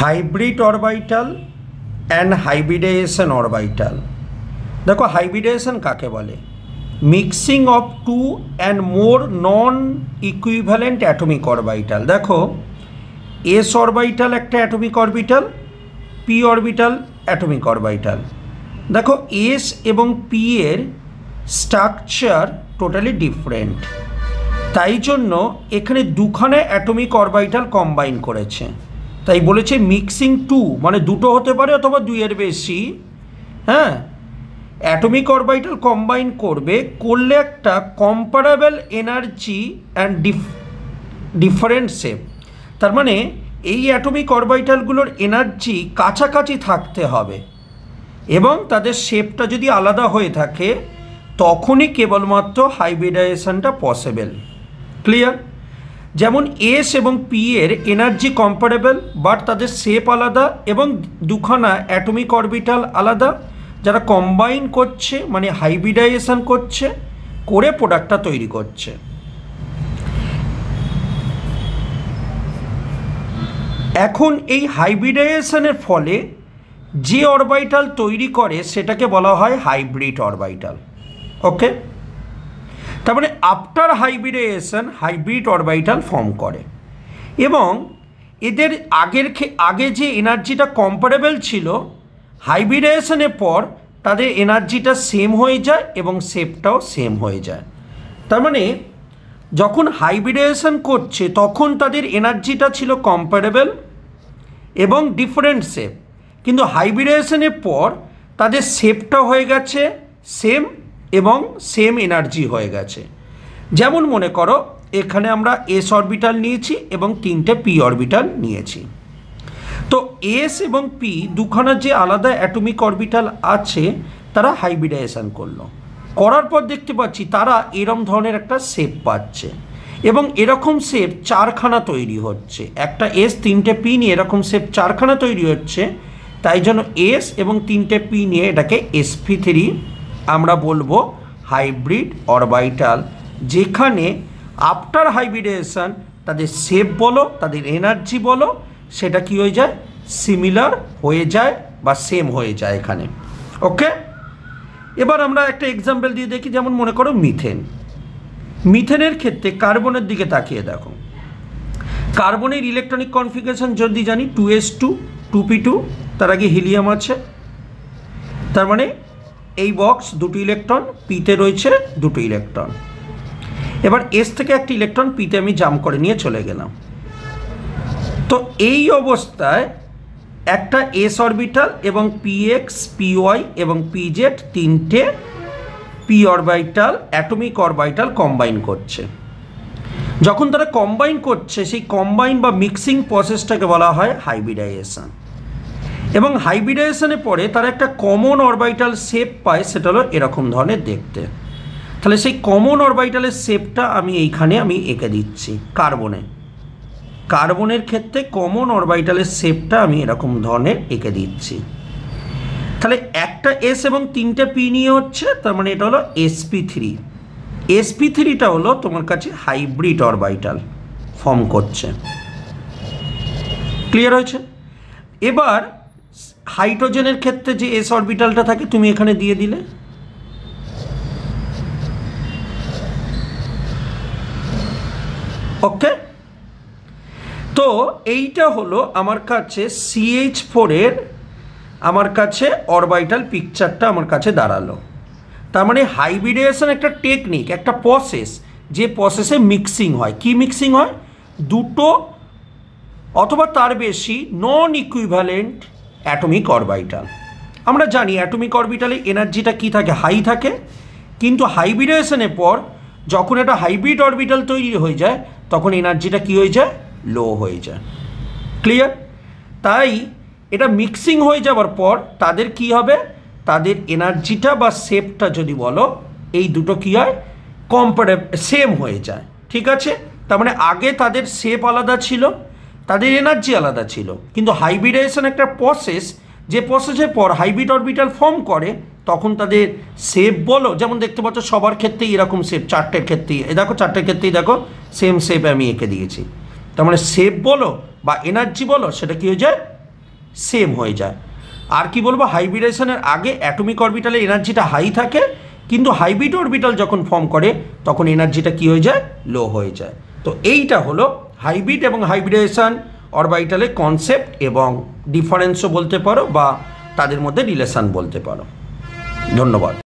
hybrid orbital and hybridisation orbital দেখো hybridisation কাকে বলে mixing of two and more non equivalent atomic orbital দেখো S orbital একটা atomic orbital P orbital atomic orbital দেখো S এবং P এর structure totally different তাই জন্য এখানে দুখানে অ্যাটমিক অরবাইটাল কম্বাইন করেছে তাই বলেছে মিক্সিং টু মানে দুটো হতে পারে অথবা দুইয়ের বেশি হ্যাঁ অ্যাটমিক অরবাইটাল কম্বাইন করবে করলে একটা কম্পারেবল এনার্জি অ্যান্ড ডিফ ডিফারেন্সে তার মানে এই অ্যাটমিক অরবাইটালগুলোর এনার্জি কাছাকাছি থাকতে হবে এবং তাদের শেপটা যদি আলাদা হয়ে থাকে তখনই কেবলমাত্র হাইব্রিডাইজেশনটা পসিবল ক্লিয়ার যেমন এস এবং পি এর এনার্জি কম্পারেবল বাট তাদের শেপ আলাদা এবং দুখানা অ্যাটমিক অরবিটাল আলাদা যারা কম্বাইন করছে মানে হাইব্রিডাইজেশন করছে করে প্রোডাক্টটা তৈরি করছে এখন এই হাইব্রিডাইজেশনের ফলে যে অরবাইটাল তৈরি করে সেটাকে বলা হয় হাইব্রিড অরবাইটাল ওকে তার মানে after hybridisation hybrid orbital form করে এবং এদের আগের আগে যে এনার্জিটা কম্পারেবল ছিল হাইব্রিডেশনের পর তাদের এনার্জিটা সেম হয়ে যায় এবং শেপটাও সেম হয়ে যায় তার মানে যখন হাইব্রিডেশন করছে তখন তাদের এনার্জিটা ছিল কম্পারেবল এবং ডিফারেন্ট শেপ কিন্তু হাইব্রিডেশনের পর তাদের শেপটা হয়ে গেছে সেম এবং সেম এনার্জি হয়ে গেছে যেমন মনে করো এখানে আমরা এস অরবিটাল নিয়েছি এবং তিনটে পি অরবিটাল নিয়েছি তো এস এবং পি দুখানা যে আলাদা অ্যাটমিক অরবিটাল আছে তারা হাইব্রিডাইজেশন করলো করার পর দেখতে পাচ্ছি তারা এরম ধরনের একটা শেপ পাচ্ছে এবং এরকম শেপ চারখানা তৈরি হচ্ছে একটা এস তিনটে পি নিয়ে এরকম শেপ চারখানা তৈরি হচ্ছে তাই জন্য এস এবং তিনটে পি নিয়ে এটাকে এসপি থ্রি আমরা বলবো হাইব্রিড অরবাইটাল যেখানে আফটার হাইব্রিডেশন তাদের সেপ বলো তাদের এনার্জি বলো সেটা কি হয়ে যায় সিমিলার হয়ে যায় বা সেম হয়ে যায় এখানে ওকে এবার আমরা একটা এক্সাম্পল দিয়ে দেখি যেমন মনে করো মিথেন মিথেনের ক্ষেত্রে কার্বনের দিকে তাকিয়ে দেখো কার্বনের ইলেকট্রনিক কনফিগারেশন যদি জানি two S two two P two তার আগে হিলিয়াম আছে তার মানে এই বক্স দুটি ইলেকট্রন পিতে রয়েছে দুটো ইলেকট্রন এবার এস থেকে একটি ইলেকট্রন পিতে আমি জাম করে নিয়ে চলে গেলাম তো এই অবস্থায় একটা এস অরবিটাল এবং পিএক্স পিওয়াই এবং পিজেড তিনটে P orbital atomic orbital combine করছে যখন তারা কম্বাইন করছে সেই কম্বাইন বা মিক্সিং প্রসেসটাকে বলা হয় হাইব্রিডাইজেশন এবং হাইব্রিডাইজেশনে পরে তারা একটা কমন অরবাইটাল শেপ পায় সেটা হলো এরকম ধরনের দেখতে তাহলে সেই কমন অরবাইটালের শেপটা আমি এইখানে আমি এঁকে দিচ্ছি কার্বনে কার্বনের ক্ষেত্রে কমন অরবাইটালের শেপটা আমি এরকম ধরনের এঁকে দিচ্ছি তাহলে একটা এস এবং তিনটে পি নিয়ে হচ্ছে তার মানে এটা হলো এসপি থ্রি এসপি থ্রিটা হলো তোমার কাছে হাইব্রিড অরবাইটাল ফর্ম করছে ক্লিয়ার হয়েছে এবার হাইড্রোজেনের ক্ষেত্রে যে এস অরবিটালটা থাকে তুমি এখানে দিয়ে দিলে ওকে তো এইটা হলো আমার কাছে সিএইচ ফোরের আমার কাছে অরবাইটাল পিকচারটা আমার কাছে দাঁড়ালো তার মানে হাইব্রিডেশন একটা টেকনিক একটা প্রসেস যে প্রসেসে মিক্সিং হয় কি মিক্সিং হয় দুটো অথবা তার বেশি নন ইকুইভ্যালেন্ট অ্যাটমিক অরবাইটাল আমরা জানি অ্যাটমিক অরবিটালে এনার্জিটা কি থাকে হাই থাকে কিন্তু হাইব্রিডেশনের পর যখন এটা হাইব্রিড অরবিটাল তৈরি হয়ে যায় তখন এনার্জিটা কি হয়ে যায় লো হয়ে যায় ক্লিয়ার তাই এটা মিক্সিং হয়ে যাওয়ার পর তাদের কি হবে তাদের এনার্জিটা বা শেপটা যদি বলো এই দুটো কী হয় কম্পারে সেম হয়ে যায় ঠিক আছে তার মানে আগে তাদের শেপ আলাদা ছিল তাদের এনার্জি আলাদা ছিল কিন্তু হাইব্রিডাইজেশন একটা প্রসেস যে প্রসেসের পর হাইব্রিড অরবিটাল ফর্ম করে তখন তাদের সেপ বলো যেমন দেখতে পাচ্ছ সবার ক্ষেত্রেই এরকম সেপ চারটের ক্ষেত্রেই এ দেখো চারটের ক্ষেত্রেই দেখো সেম সেপ আমি এঁকে দিয়েছি তার মানে সেপ বলো বা এনার্জি বলো সেটা কী হয়ে যায় সেম হয়ে যায় আর কি বলবো হাইব্রিডেশনের আগে অ্যাটমিক অরবিটালে এনার্জিটা হাই থাকে কিন্তু হাইব্রিড অরবিটাল যখন ফর্ম করে তখন এনার্জিটা কি হয়ে যায় লো হয়ে যায় তো এইটা হলো হাইব্রিড এবং হাইব্রিডেশন অরবাইটালে কনসেপ্ট এবং ডিফারেন্সও বলতে পারো বা তাদের মধ্যে রিলেশান বলতে পারো ধন্যবাদ